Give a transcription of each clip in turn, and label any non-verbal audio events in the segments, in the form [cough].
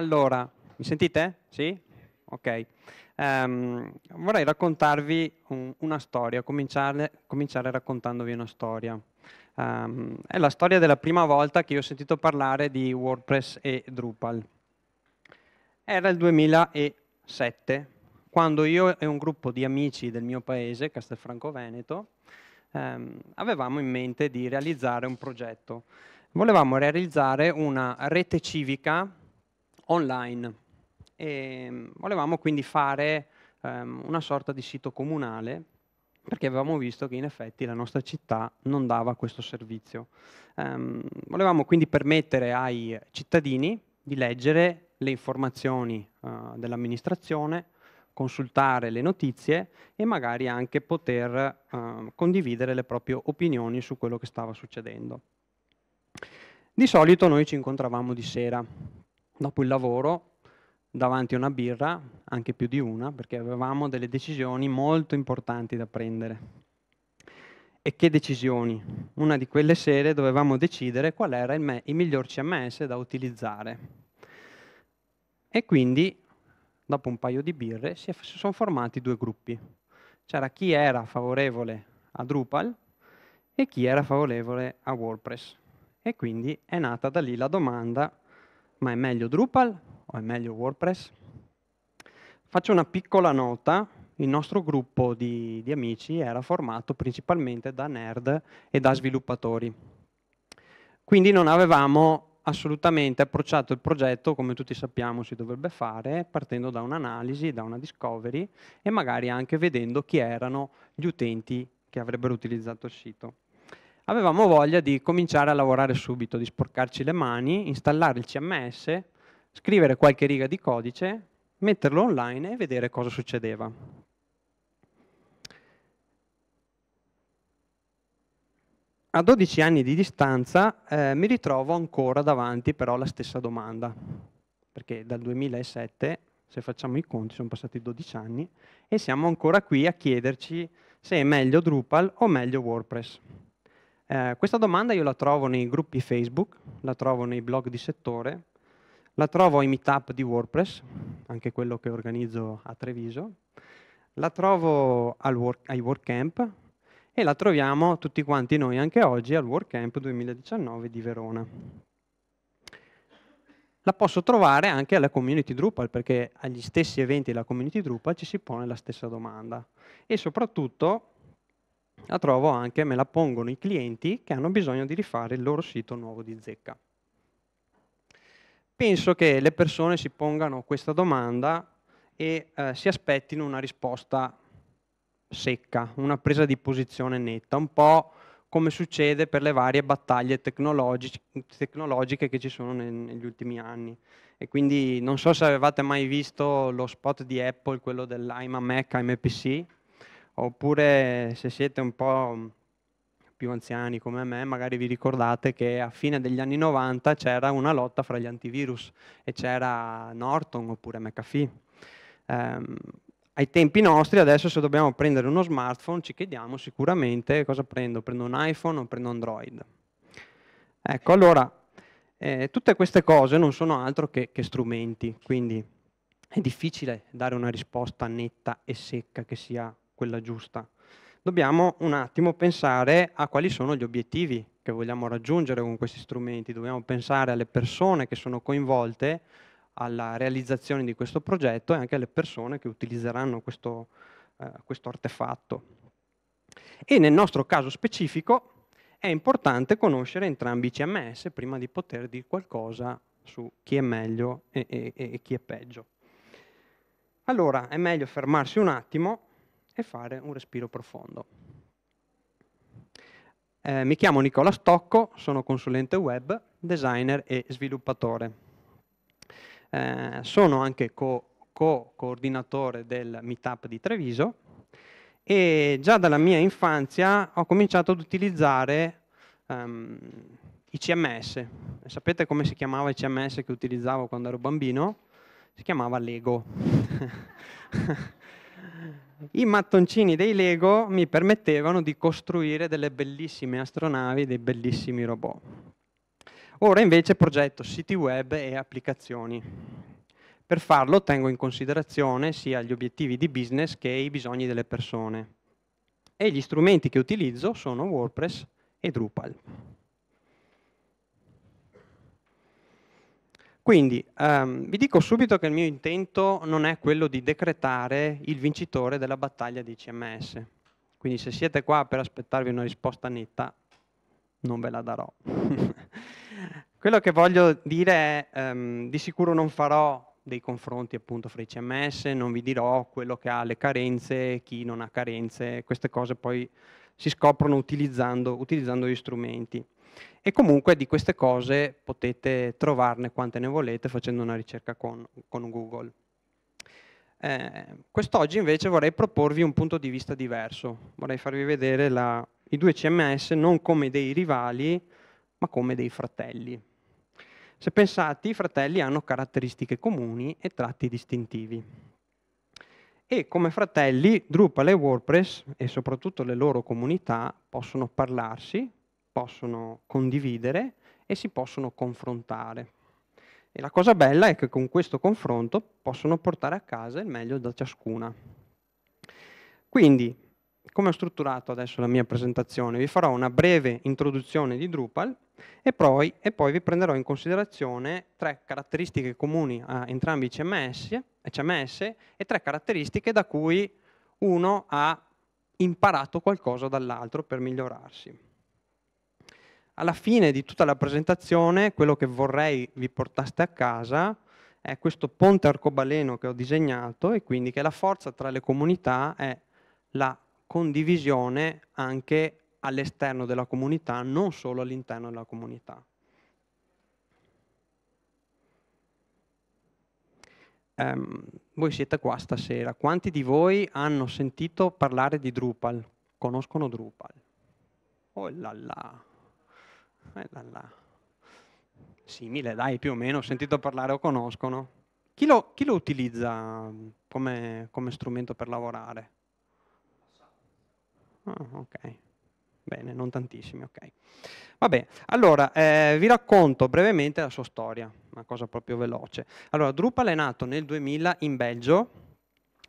Allora, mi sentite? Sì? Ok. Um, vorrei raccontarvi un, una storia, cominciare, cominciare, raccontandovi una storia. Um, è la storia della prima volta che ho sentito parlare di WordPress e Drupal. Era il 2007, quando io e un gruppo di amici del mio paese, Castelfranco Veneto, um, avevamo in mente di realizzare un progetto. Volevamo realizzare una rete civica online. E mm, volevamo quindi fare um, una sorta di sito comunale perché avevamo visto che in effetti la nostra città non dava questo servizio. Um, volevamo quindi permettere ai cittadini di leggere le informazioni uh, dell'amministrazione, consultare le notizie e magari anche poter uh, condividere le proprie opinioni su quello che stava succedendo. Di solito noi ci incontravamo di sera, dopo il lavoro davanti a una birra, anche più di una, perché avevamo delle decisioni molto importanti da prendere. E che decisioni? Una di quelle sere dovevamo decidere qual era il, me- il miglior CMS da utilizzare. E quindi, dopo un paio di birre, si, f- si sono formati due gruppi. C'era chi era favorevole a Drupal e chi era favorevole a WordPress. E quindi è nata da lì la domanda ma è meglio Drupal o è meglio WordPress? Faccio una piccola nota, il nostro gruppo di, di amici era formato principalmente da nerd e da sviluppatori. Quindi non avevamo assolutamente approcciato il progetto, come tutti sappiamo si dovrebbe fare, partendo da un'analisi, da una discovery e magari anche vedendo chi erano gli utenti che avrebbero utilizzato il sito avevamo voglia di cominciare a lavorare subito, di sporcarci le mani, installare il CMS, scrivere qualche riga di codice, metterlo online e vedere cosa succedeva. A 12 anni di distanza eh, mi ritrovo ancora davanti però alla stessa domanda, perché dal 2007, se facciamo i conti, sono passati 12 anni e siamo ancora qui a chiederci se è meglio Drupal o meglio WordPress. Eh, questa domanda io la trovo nei gruppi Facebook, la trovo nei blog di settore, la trovo ai meetup di WordPress, anche quello che organizzo a Treviso, la trovo work, ai WordCamp e la troviamo tutti quanti noi anche oggi al WordCamp 2019 di Verona. La posso trovare anche alla community Drupal perché agli stessi eventi della community Drupal ci si pone la stessa domanda e soprattutto la trovo anche, me la pongono i clienti che hanno bisogno di rifare il loro sito nuovo di zecca. Penso che le persone si pongano questa domanda e eh, si aspettino una risposta secca, una presa di posizione netta, un po' come succede per le varie battaglie tecnologiche che ci sono negli ultimi anni. E quindi non so se avevate mai visto lo spot di Apple, quello dell'IMA Mac, IMPC, oppure se siete un po' più anziani come me, magari vi ricordate che a fine degli anni 90 c'era una lotta fra gli antivirus e c'era Norton oppure McAfee. Um, ai tempi nostri, adesso se dobbiamo prendere uno smartphone, ci chiediamo sicuramente cosa prendo, prendo un iPhone o prendo Android. Ecco, allora, eh, tutte queste cose non sono altro che, che strumenti, quindi è difficile dare una risposta netta e secca che sia quella giusta. Dobbiamo un attimo pensare a quali sono gli obiettivi che vogliamo raggiungere con questi strumenti, dobbiamo pensare alle persone che sono coinvolte alla realizzazione di questo progetto e anche alle persone che utilizzeranno questo, eh, questo artefatto. E nel nostro caso specifico è importante conoscere entrambi i CMS prima di poter dire qualcosa su chi è meglio e, e, e chi è peggio. Allora è meglio fermarsi un attimo e fare un respiro profondo. Eh, mi chiamo Nicola Stocco, sono consulente web, designer e sviluppatore. Eh, sono anche co-coordinatore del Meetup di Treviso e già dalla mia infanzia ho cominciato ad utilizzare um, i CMS. Sapete come si chiamava il CMS che utilizzavo quando ero bambino? Si chiamava Lego. [laughs] i mattoncini dei Lego mi permettevano di costruire delle bellissime astronavi, dei bellissimi robot. Ora invece progetto siti web e applicazioni. Per farlo tengo in considerazione sia gli obiettivi di business che i bisogni delle persone. E gli strumenti che utilizzo sono WordPress e Drupal. Quindi ehm, vi dico subito che il mio intento non è quello di decretare il vincitore della battaglia di CMS. Quindi se siete qua per aspettarvi una risposta netta, non ve la darò. [laughs] quello che voglio dire è, ehm, di sicuro non farò dei confronti appunto fra i CMS, non vi dirò quello che ha le carenze, chi non ha carenze, queste cose poi si scoprono utilizzando, utilizzando gli strumenti. E comunque di queste cose potete trovarne quante ne volete facendo una ricerca con, con Google. Eh, quest'oggi invece vorrei proporvi un punto di vista diverso, vorrei farvi vedere la, i due CMS non come dei rivali, ma come dei fratelli. Se pensate, i fratelli hanno caratteristiche comuni e tratti distintivi. E come fratelli, Drupal e WordPress, e soprattutto le loro comunità, possono parlarsi, possono condividere e si possono confrontare. E la cosa bella è che con questo confronto possono portare a casa il meglio da ciascuna. Quindi, come ho strutturato adesso la mia presentazione, vi farò una breve introduzione di Drupal e poi, e poi vi prenderò in considerazione tre caratteristiche comuni a entrambi i CMS, CMS e tre caratteristiche da cui uno ha imparato qualcosa dall'altro per migliorarsi alla fine di tutta la presentazione quello che vorrei vi portaste a casa è questo ponte arcobaleno che ho disegnato e quindi che la forza tra le comunità è la condivisione anche all'esterno della comunità, non solo all'interno della comunità. Um, voi siete qua stasera, quanti di voi hanno sentito parlare di Drupal? Conoscono Drupal? Oh là là! Eh, là, là. Simile, dai, più o meno, ho sentito parlare o conoscono. Chi lo, chi lo utilizza mm, come, come, strumento per lavorare? Ah, ok. Bene, non tantissimi, ok. Vabbè, allora eh, vi racconto brevemente la sua storia, una cosa proprio veloce. Allora, Drupal è nato nel 2000 in Belgio,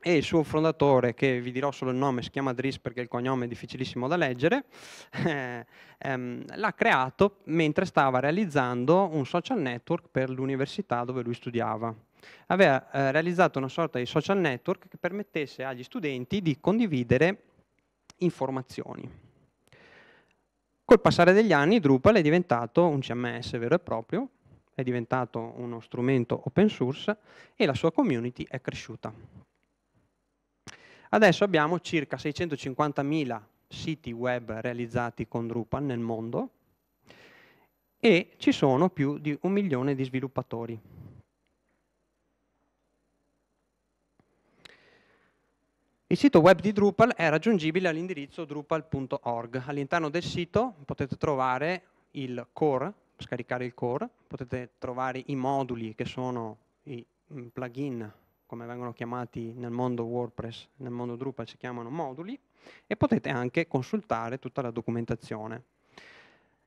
e il suo fondatore, che vi dirò solo il nome, si chiama Dris perché il cognome è difficilissimo da leggere, [laughs] eh, ehm, l'ha creato mentre stava realizzando un social network per l'università dove lui studiava. Aveva eh, realizzato una sorta di social network che permettesse agli studenti di condividere informazioni. Col passare degli anni Drupal è diventato un CMS vero e proprio, è diventato uno strumento open source e la sua community è cresciuta. Adesso abbiamo circa 650.000 siti web realizzati con Drupal nel mondo e ci sono più di un milione di sviluppatori. Il sito web di Drupal è raggiungibile all'indirizzo drupal.org. All'interno del sito potete trovare il core, scaricare il core, potete trovare i moduli che sono i mm, plugin come vengono chiamati nel mondo WordPress, nel mondo Drupal si chiamano moduli, e potete anche consultare tutta la documentazione.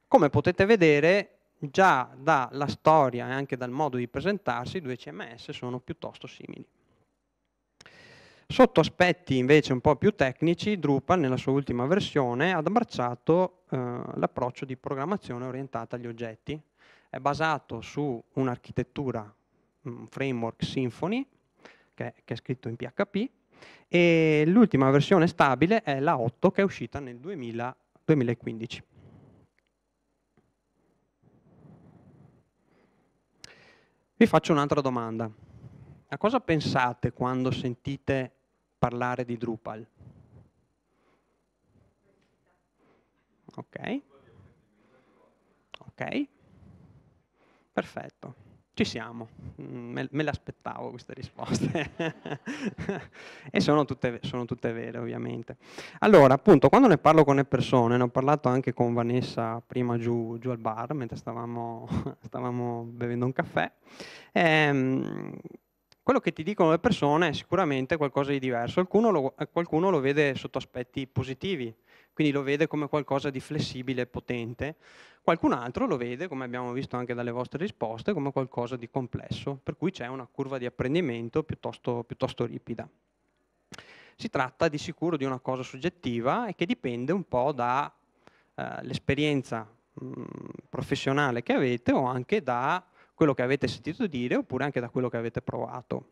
Come potete vedere, già dalla storia e anche dal modo di presentarsi, i due CMS sono piuttosto simili. Sotto aspetti invece un po' più tecnici, Drupal nella sua ultima versione ha abbracciato eh, l'approccio di programmazione orientata agli oggetti. È basato su un'architettura, un framework Symfony, che, che è scritto in PHP, e l'ultima versione stabile è la 8 che è uscita nel 2000, 2015. Vi faccio un'altra domanda. A cosa pensate quando sentite parlare di Drupal? Ok. Ok. Perfetto. Ci siamo, mm, me, me le aspettavo queste risposte [laughs] e sono tutte, sono tutte, vere ovviamente. Allora, appunto, quando ne parlo con le persone, ne ho parlato anche con Vanessa prima giù, giù al bar, mentre stavamo, [laughs] stavamo bevendo un caffè, ehm, quello che ti dicono le persone è sicuramente qualcosa di diverso, qualcuno lo, qualcuno lo vede sotto aspetti positivi, quindi lo vede come qualcosa di flessibile e potente, qualcun altro lo vede, come abbiamo visto anche dalle vostre risposte, come qualcosa di complesso, per cui c'è una curva di apprendimento piuttosto, piuttosto ripida. Si tratta di sicuro di una cosa soggettiva e che dipende un po' dall'esperienza eh, mm, professionale che avete o anche da quello che avete sentito dire oppure anche da quello che avete provato.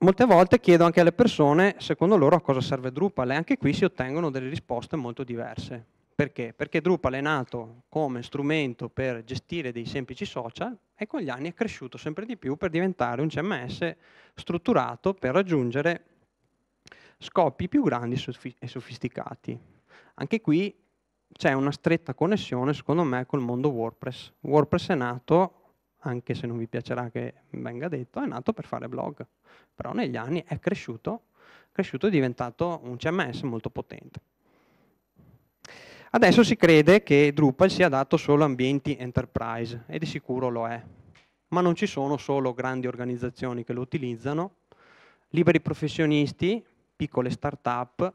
molte volte chiedo anche alle persone, secondo loro, a cosa serve Drupal e anche qui si ottengono delle risposte molto diverse. Perché? Perché Drupal è nato come strumento per gestire dei semplici social e con gli anni è cresciuto sempre di più per diventare un CMS strutturato per raggiungere scopi più grandi e sofisticati. Anche qui c'è una stretta connessione, secondo me, col mondo WordPress. WordPress è nato anche se non vi piacerà che venga detto, è nato per fare blog, però negli anni è cresciuto, cresciuto è diventato un CMS molto potente. Adesso si crede che Drupal sia adatto solo a ambienti enterprise, e di sicuro lo è, ma non ci sono solo grandi organizzazioni che lo utilizzano, liberi professionisti, piccole start-up,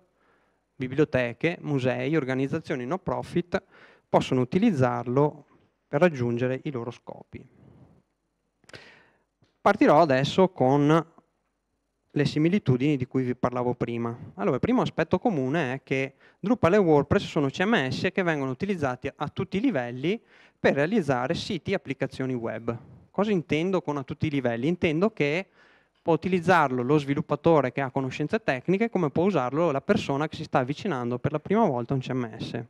biblioteche, musei, organizzazioni no profit possono utilizzarlo per raggiungere i loro scopi. Partirò adesso con le similitudini di cui vi parlavo prima. Allora, il primo aspetto comune è che Drupal e WordPress sono CMS che vengono utilizzati a tutti i livelli per realizzare siti e applicazioni web. Cosa intendo con a tutti i livelli? Intendo che può utilizzarlo lo sviluppatore che ha conoscenze tecniche come può usarlo la persona che si sta avvicinando per la prima volta a un CMS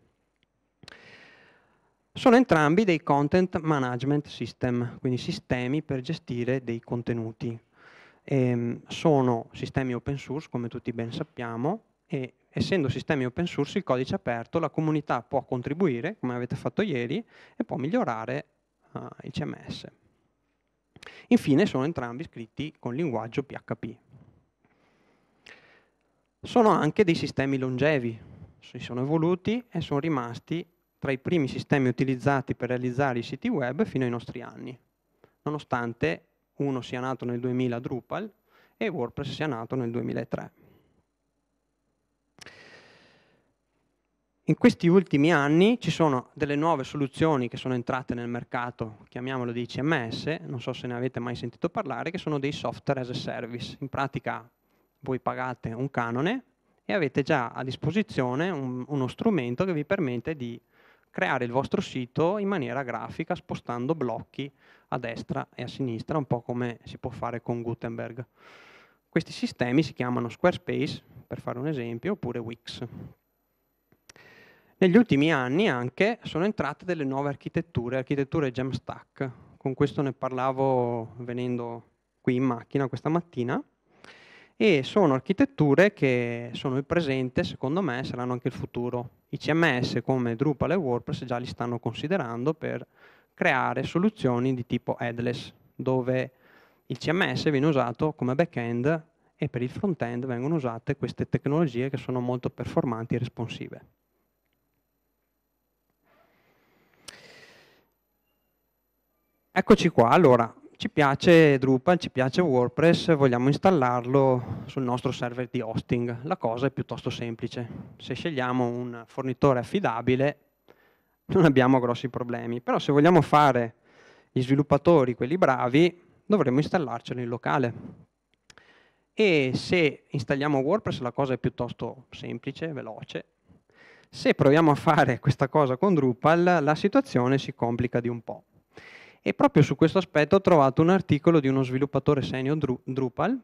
sono entrambi dei content management system, quindi sistemi per gestire dei contenuti. E ehm, sono sistemi open source, come tutti ben sappiamo, e essendo sistemi open source il codice aperto, la comunità può contribuire, come avete fatto ieri, e può migliorare uh, il CMS. Infine sono entrambi scritti con linguaggio PHP. Sono anche dei sistemi longevi, si sono evoluti e sono rimasti tra i primi sistemi utilizzati per realizzare i siti web fino ai nostri anni, nonostante uno sia nato nel 2000 Drupal e WordPress sia nato nel 2003. In questi ultimi anni ci sono delle nuove soluzioni che sono entrate nel mercato, chiamiamolo dei CMS, non so se ne avete mai sentito parlare, che sono dei software as a service. In pratica voi pagate un canone e avete già a disposizione un, uno strumento che vi permette di creare il vostro sito in maniera grafica spostando blocchi a destra e a sinistra, un po' come si può fare con Gutenberg. Questi sistemi si chiamano Squarespace, per fare un esempio, oppure Wix. Negli ultimi anni anche sono entrate delle nuove architetture, architetture Jamstack. Con questo ne parlavo venendo qui in macchina questa mattina e sono architetture che sono il presente, secondo me saranno anche il futuro. I CMS come Drupal e WordPress già li stanno considerando per creare soluzioni di tipo headless, dove il CMS viene usato come back-end e per il front-end vengono usate queste tecnologie che sono molto performanti e responsive. Eccoci qua, allora, ci piace Drupal, ci piace WordPress, vogliamo installarlo sul nostro server di hosting. La cosa è piuttosto semplice. Se scegliamo un fornitore affidabile non abbiamo grossi problemi, però se vogliamo fare gli sviluppatori, quelli bravi, dovremmo installarcelo in locale. E se installiamo WordPress la cosa è piuttosto semplice, veloce. Se proviamo a fare questa cosa con Drupal la situazione si complica di un po'. E proprio su questo aspetto ho trovato un articolo di uno sviluppatore senior Drupal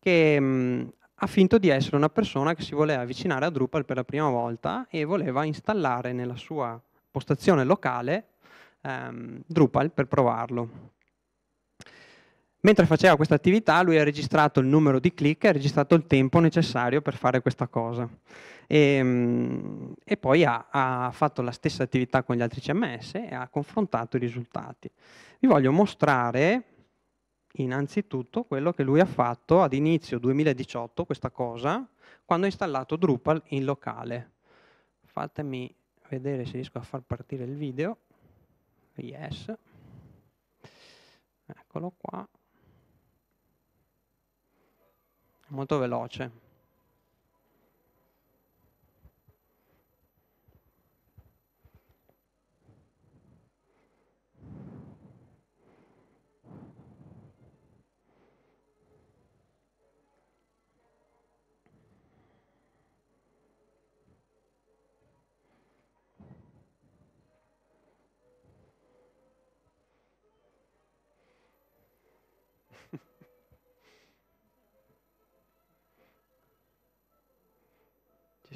che mh, mm, ha finto di essere una persona che si voleva avvicinare a Drupal per la prima volta e voleva installare nella sua postazione locale ehm, Drupal per provarlo. Mentre faceva questa attività lui ha registrato il numero di click e ha registrato il tempo necessario per fare questa cosa. E, ehm, e poi ha, ha, fatto la stessa attività con gli altri CMS e ha confrontato i risultati. Vi voglio mostrare innanzitutto quello che lui ha fatto ad inizio 2018, questa cosa, quando ha installato Drupal in locale. Fatemi vedere se riesco a far partire il video. Yes. Eccolo qua. Molto veloce.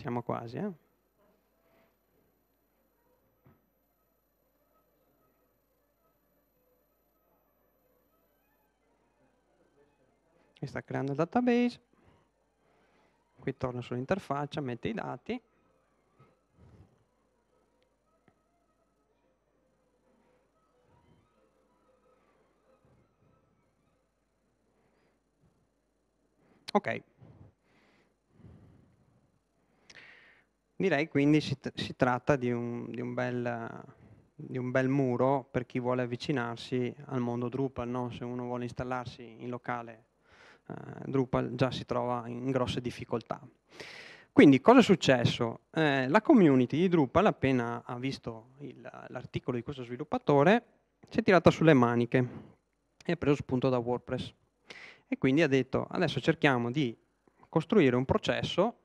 Siamo quasi, eh? Mi sta creando il database, qui torno sull'interfaccia, mette i dati. Ok, Direi quindi si, si tratta di un, di, un bel, di un, bel, muro per chi vuole avvicinarsi al mondo Drupal, no? se uno vuole installarsi in locale eh, Drupal già si trova in grosse difficoltà. Quindi cosa è successo? Eh, la community di Drupal appena ha visto l'articolo di questo sviluppatore si è tirata sulle maniche e ha preso spunto da WordPress e quindi ha detto adesso cerchiamo di costruire un processo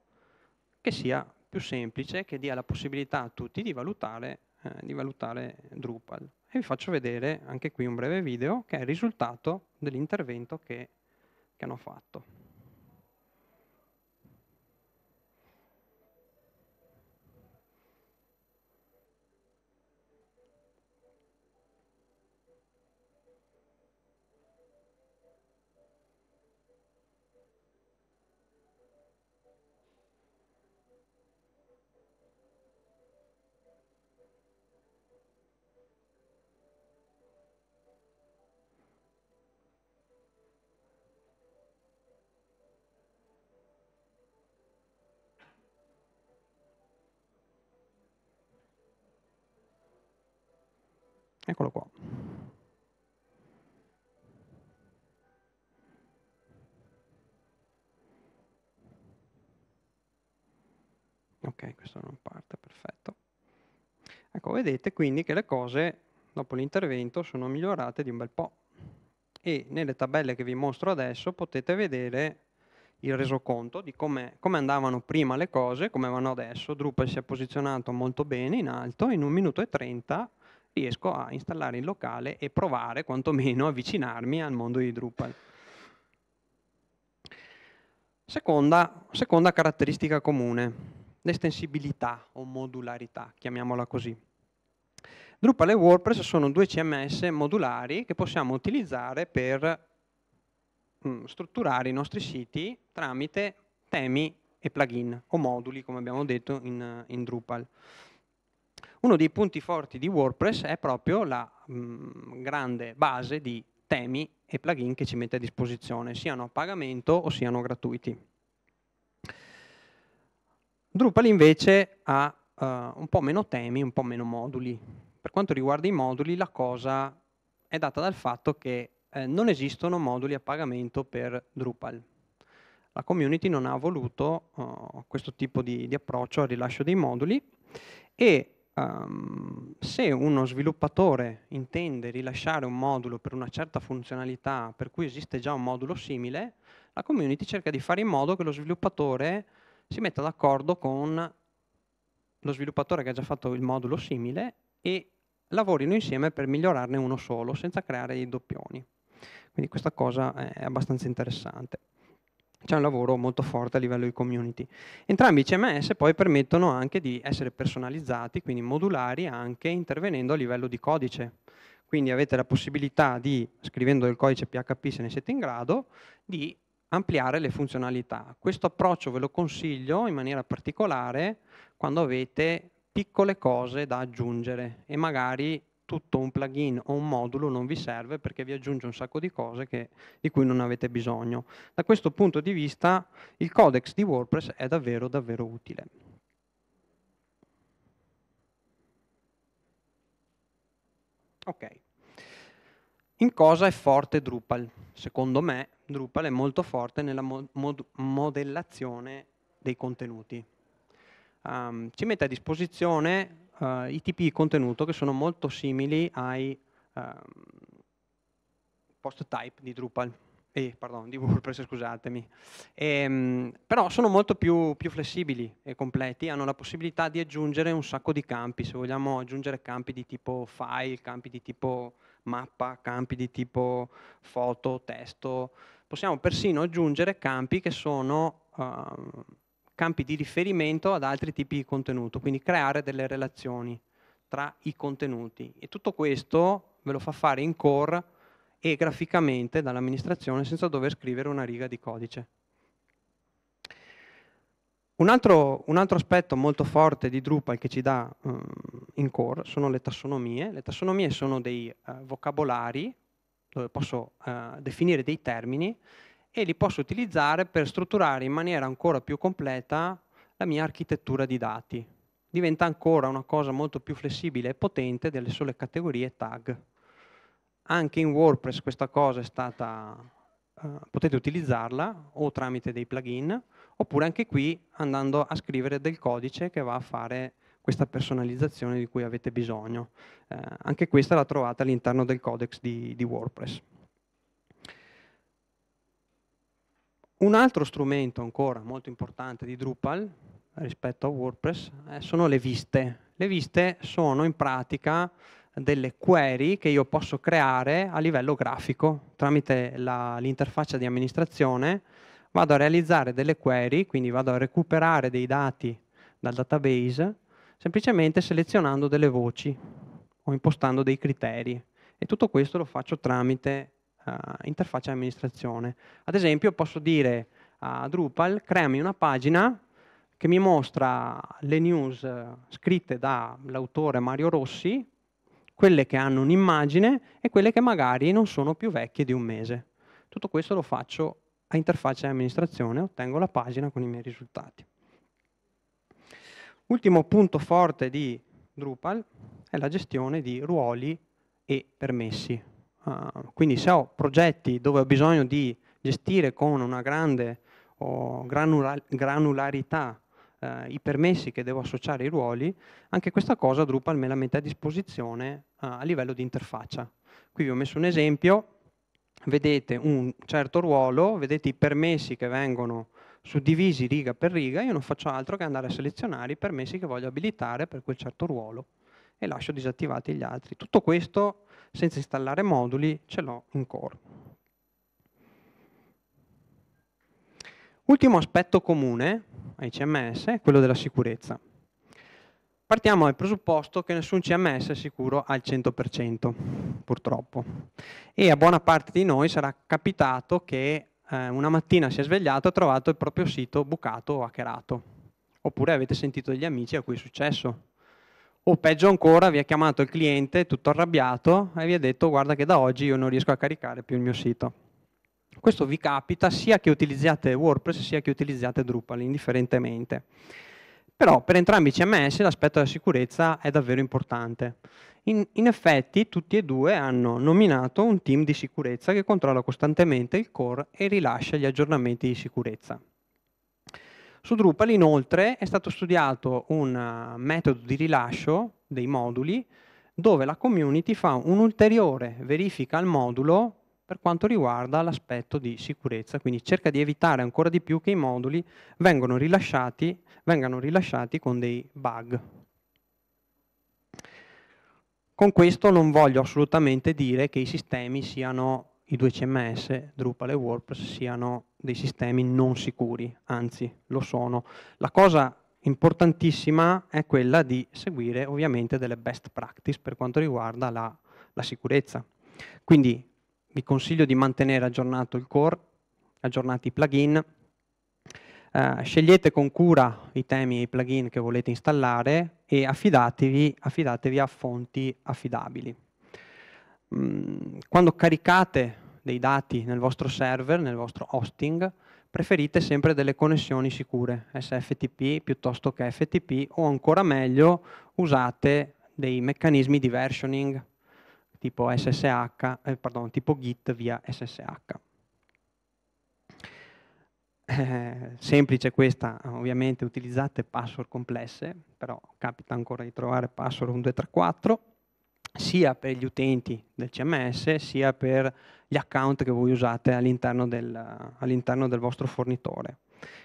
che sia più semplice che dia la possibilità a tutti di valutare, eh, di valutare Drupal. E vi faccio vedere anche qui un breve video che è il risultato dell'intervento che, che hanno fatto. Eccolo qua. Ok, questo non parte, perfetto. Ecco, vedete quindi che le cose dopo l'intervento sono migliorate di un bel po'. E nelle tabelle che vi mostro adesso potete vedere il resoconto di come, come andavano prima le cose, come vanno adesso. Drupal si è posizionato molto bene in alto, in un minuto e 30 riesco a installare in locale e provare quantomeno a avvicinarmi al mondo di Drupal. Seconda, seconda caratteristica comune, l'estensibilità o modularità, chiamiamola così. Drupal e WordPress sono due CMS modulari che possiamo utilizzare per mh, mm, strutturare i nostri siti tramite temi e plugin o moduli, come abbiamo detto in, in Drupal. Uno dei punti forti di WordPress è proprio la mh, mm, grande base di temi e plugin che ci mette a disposizione, siano a pagamento o siano gratuiti. Drupal invece ha uh, un po' meno temi, un po' meno moduli. Per quanto riguarda i moduli, la cosa è data dal fatto che eh, non esistono moduli a pagamento per Drupal. La community non ha voluto uh, questo tipo di, di approccio al rilascio dei moduli e um, se uno sviluppatore intende rilasciare un modulo per una certa funzionalità per cui esiste già un modulo simile, la community cerca di fare in modo che lo sviluppatore si metta d'accordo con lo sviluppatore che ha già fatto il modulo simile e lavorino insieme per migliorarne uno solo senza creare dei doppioni. Quindi questa cosa è abbastanza interessante c'è un lavoro molto forte a livello di community. Entrambi i CMS poi permettono anche di essere personalizzati, quindi modulari anche intervenendo a livello di codice. Quindi avete la possibilità di, scrivendo il codice PHP se ne siete in grado, di ampliare le funzionalità. Questo approccio ve lo consiglio in maniera particolare quando avete piccole cose da aggiungere e magari tutto un plugin o un modulo non vi serve perché vi aggiunge un sacco di cose che, di cui non avete bisogno. Da questo punto di vista il codex di WordPress è davvero davvero utile. Ok. In cosa è forte Drupal? Secondo me Drupal è molto forte nella mod modellazione dei contenuti. Um, ci mette a disposizione eh, i tipi di contenuto che sono molto simili ai eh, post type di Drupal. Eh, pardon, di WordPress, scusatemi. E, ehm, però sono molto più, più, flessibili e completi, hanno la possibilità di aggiungere un sacco di campi, se vogliamo aggiungere campi di tipo file, campi di tipo mappa, campi di tipo foto, testo, possiamo persino aggiungere campi che sono... Uh, campi di riferimento ad altri tipi di contenuto, quindi creare delle relazioni tra i contenuti. E tutto questo ve lo fa fare in core e graficamente dall'amministrazione senza dover scrivere una riga di codice. Un altro, un altro aspetto molto forte di Drupal che ci dà um, in core sono le tassonomie. Le tassonomie sono dei uh, vocabolari dove posso uh, definire dei termini e li posso utilizzare per strutturare in maniera ancora più completa la mia architettura di dati. Diventa ancora una cosa molto più flessibile e potente delle sole categorie tag. Anche in WordPress questa cosa è stata, eh, potete utilizzarla o tramite dei plugin, oppure anche qui andando a scrivere del codice che va a fare questa personalizzazione di cui avete bisogno. Eh, anche questa la trovate all'interno del codex di, di WordPress. Un altro strumento ancora molto importante di Drupal rispetto a WordPress eh, sono le viste. Le viste sono in pratica delle query che io posso creare a livello grafico tramite l'interfaccia di amministrazione vado a realizzare delle query, quindi vado a recuperare dei dati dal database semplicemente selezionando delle voci o impostando dei criteri e tutto questo lo faccio tramite uh, interfaccia di amministrazione. Ad esempio posso dire a Drupal creami una pagina che mi mostra le news eh, scritte dall'autore Mario Rossi, quelle che hanno un'immagine e quelle che magari non sono più vecchie di un mese. Tutto questo lo faccio a interfaccia di amministrazione, ottengo la pagina con i miei risultati. Ultimo punto forte di Drupal è la gestione di ruoli e permessi. Eh, quindi se ho progetti dove ho bisogno di gestire con una grande oh, granular granularità eh, i permessi che devo associare ai ruoli, anche questa cosa Drupal me la mette a disposizione eh, a livello di interfaccia. Qui vi ho messo un esempio, vedete un certo ruolo, vedete i permessi che vengono suddivisi riga per riga, io non faccio altro che andare a selezionare i permessi che voglio abilitare per quel certo ruolo e lascio disattivati gli altri. Tutto questo senza installare moduli ce l'ho in core. Ultimo aspetto comune ai CMS è quello della sicurezza. Partiamo dal presupposto che nessun CMS è sicuro al 100%, purtroppo. E a buona parte di noi sarà capitato che eh, una mattina si è svegliato e ha trovato il proprio sito bucato o hackerato. Oppure avete sentito degli amici a cui è successo. O peggio ancora, vi ha chiamato il cliente tutto arrabbiato e vi ha detto guarda che da oggi io non riesco a caricare più il mio sito. Questo vi capita sia che utilizziate WordPress sia che utilizziate Drupal, indifferentemente. Però per entrambi i CMS l'aspetto della sicurezza è davvero importante. In, in, effetti tutti e due hanno nominato un team di sicurezza che controlla costantemente il core e rilascia gli aggiornamenti di sicurezza. Su Drupal inoltre è stato studiato un eh, metodo di rilascio dei moduli dove la community fa un'ulteriore verifica al modulo per quanto riguarda l'aspetto di sicurezza, quindi cerca di evitare ancora di più che i moduli vengano rilasciati, vengano rilasciati con dei bug. Con questo non voglio assolutamente dire che i sistemi siano i due CMS, Drupal e WordPress, siano dei sistemi non sicuri, anzi lo sono. La cosa importantissima è quella di seguire ovviamente delle best practice per quanto riguarda la, la sicurezza. Quindi vi consiglio di mantenere aggiornato il core, aggiornati i plugin, eh, scegliete con cura i temi e i plugin che volete installare e affidatevi, affidatevi a fonti affidabili quando caricate dei dati nel vostro server, nel vostro hosting, preferite sempre delle connessioni sicure, SFTP piuttosto che FTP o ancora meglio usate dei meccanismi di versioning tipo, SSH, eh, pardon, tipo Git via SSH. Eh, semplice questa, ovviamente utilizzate password complesse, però capita ancora di trovare password 1234 sia per gli utenti del CMS sia per gli account che voi usate all'interno del, all del, vostro fornitore.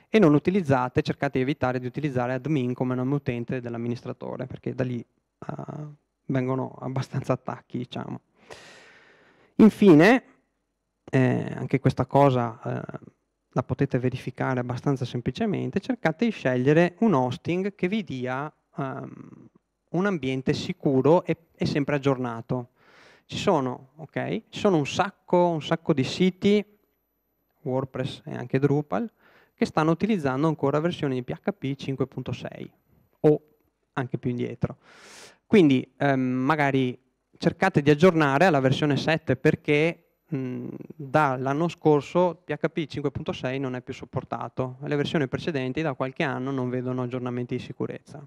E non utilizzate, cercate di evitare di utilizzare admin come nome utente dell'amministratore, perché da lì uh, vengono abbastanza attacchi, diciamo. Infine, eh, anche questa cosa eh, la potete verificare abbastanza semplicemente, cercate di scegliere un hosting che vi dia um, un ambiente sicuro e, e sempre aggiornato. Ci sono, okay? Ci sono un, sacco, un sacco di siti, WordPress e anche Drupal, che stanno utilizzando ancora versioni di PHP 5.6 o anche più indietro. Quindi ehm, magari cercate di aggiornare alla versione 7 perché dall'anno scorso PHP 5.6 non è più supportato, le versioni precedenti da qualche anno non vedono aggiornamenti di sicurezza.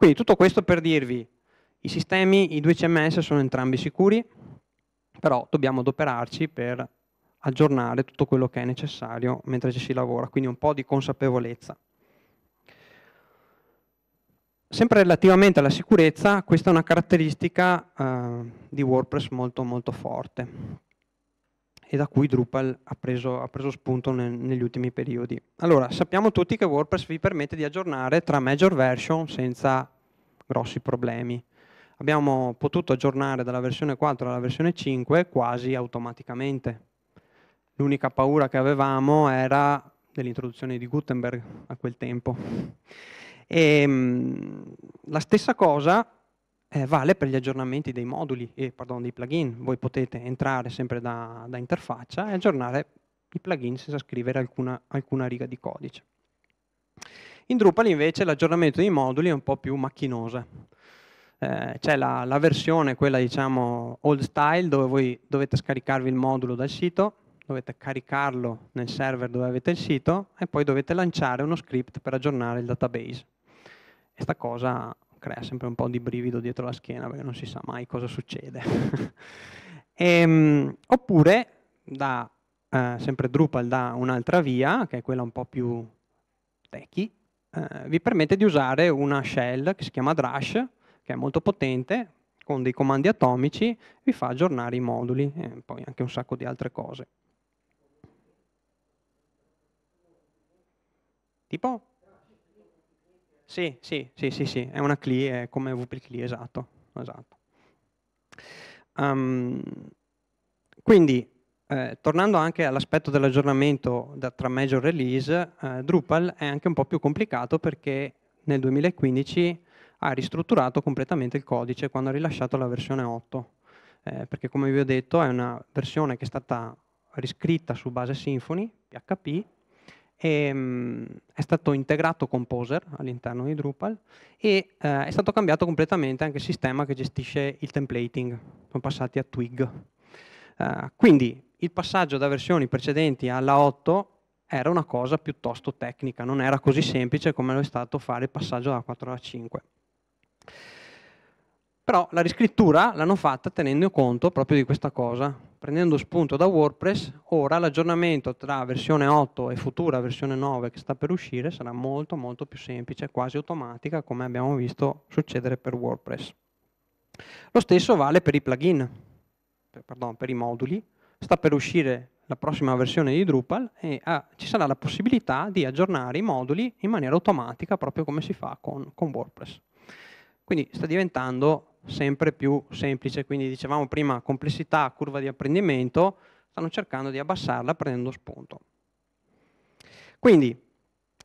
Quindi tutto questo per dirvi, i sistemi, i due CMS sono entrambi sicuri, però dobbiamo adoperarci per aggiornare tutto quello che è necessario mentre ci si lavora, quindi un po' di consapevolezza. Sempre relativamente alla sicurezza, questa è una caratteristica eh, di WordPress molto molto forte e da cui Drupal ha preso, ha preso spunto nel, negli ultimi periodi. Allora, sappiamo tutti che WordPress vi permette di aggiornare tra major version senza grossi problemi. Abbiamo potuto aggiornare dalla versione 4 alla versione 5 quasi automaticamente. L'unica paura che avevamo era dell'introduzione di Gutenberg a quel tempo. E, ehm, la stessa cosa eh, vale per gli aggiornamenti dei moduli, eh, pardon, dei plugin. Voi potete entrare sempre da, da, interfaccia e aggiornare i plugin senza scrivere alcuna, alcuna riga di codice. In Drupal invece l'aggiornamento dei moduli è un po' più macchinoso. Eh, C'è la, la, versione, quella diciamo old style, dove voi dovete scaricarvi il modulo dal sito, dovete caricarlo nel server dove avete il sito e poi dovete lanciare uno script per aggiornare il database. Questa cosa crea sempre un po' di brivido dietro la schiena perché non si sa mai cosa succede. [laughs] e, ehm, oppure, da, eh, sempre Drupal dà un'altra via, che è quella un po' più techy, eh, vi permette di usare una shell che si chiama Drush, che è molto potente, con dei comandi atomici, vi fa aggiornare i moduli e poi anche un sacco di altre cose. Tipo? Sì, sì, sì, sì, sì, è una CLI, è come WP CLI, esatto. esatto. Um, quindi, eh, tornando anche all'aspetto dell'aggiornamento tra major release, eh, Drupal è anche un po' più complicato perché nel 2015 ha ristrutturato completamente il codice quando ha rilasciato la versione 8, eh, perché come vi ho detto è una versione che è stata riscritta su base Symfony, PHP, e, um, è stato integrato Composer all'interno di Drupal e uh, è stato cambiato completamente anche il sistema che gestisce il templating, sono passati a Twig. Uh, quindi il passaggio da versioni precedenti alla 8 era una cosa piuttosto tecnica, non era così semplice come lo è stato fare il passaggio da 4 alla 5. Però la riscrittura l'hanno fatta tenendo conto proprio di questa cosa, prendendo spunto da WordPress, ora l'aggiornamento tra versione 8 e futura versione 9 che sta per uscire sarà molto molto più semplice, quasi automatica, come abbiamo visto succedere per WordPress. Lo stesso vale per i plugin, per, pardon, per i moduli. Sta per uscire la prossima versione di Drupal e ah, ci sarà la possibilità di aggiornare i moduli in maniera automatica, proprio come si fa con, con WordPress. Quindi sta diventando sempre più semplice, quindi dicevamo prima complessità, curva di apprendimento, stanno cercando di abbassarla prendendo spunto. Quindi,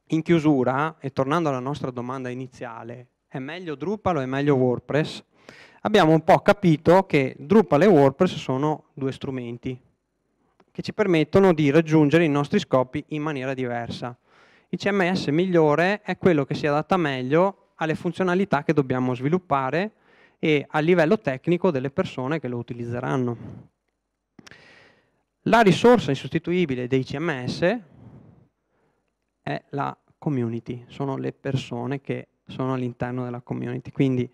in chiusura, e tornando alla nostra domanda iniziale, è meglio Drupal o è meglio WordPress? Abbiamo un po' capito che Drupal e WordPress sono due strumenti che ci permettono di raggiungere i nostri scopi in maniera diversa. Il CMS migliore è quello che si adatta meglio alle funzionalità che dobbiamo sviluppare, e a livello tecnico delle persone che lo utilizzeranno. La risorsa insostituibile dei CMS è la community, sono le persone che sono all'interno della community. Quindi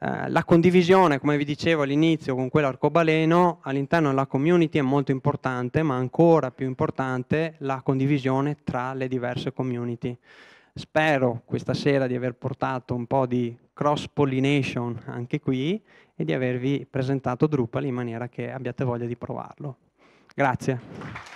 eh, la condivisione, come vi dicevo all'inizio, con quell'arcobaleno all'interno della community è molto importante, ma ancora più importante la condivisione tra le diverse community. Spero questa sera di aver portato un po' di cross pollination anche qui e di avervi presentato Drupal in maniera che abbiate voglia di provarlo. Grazie.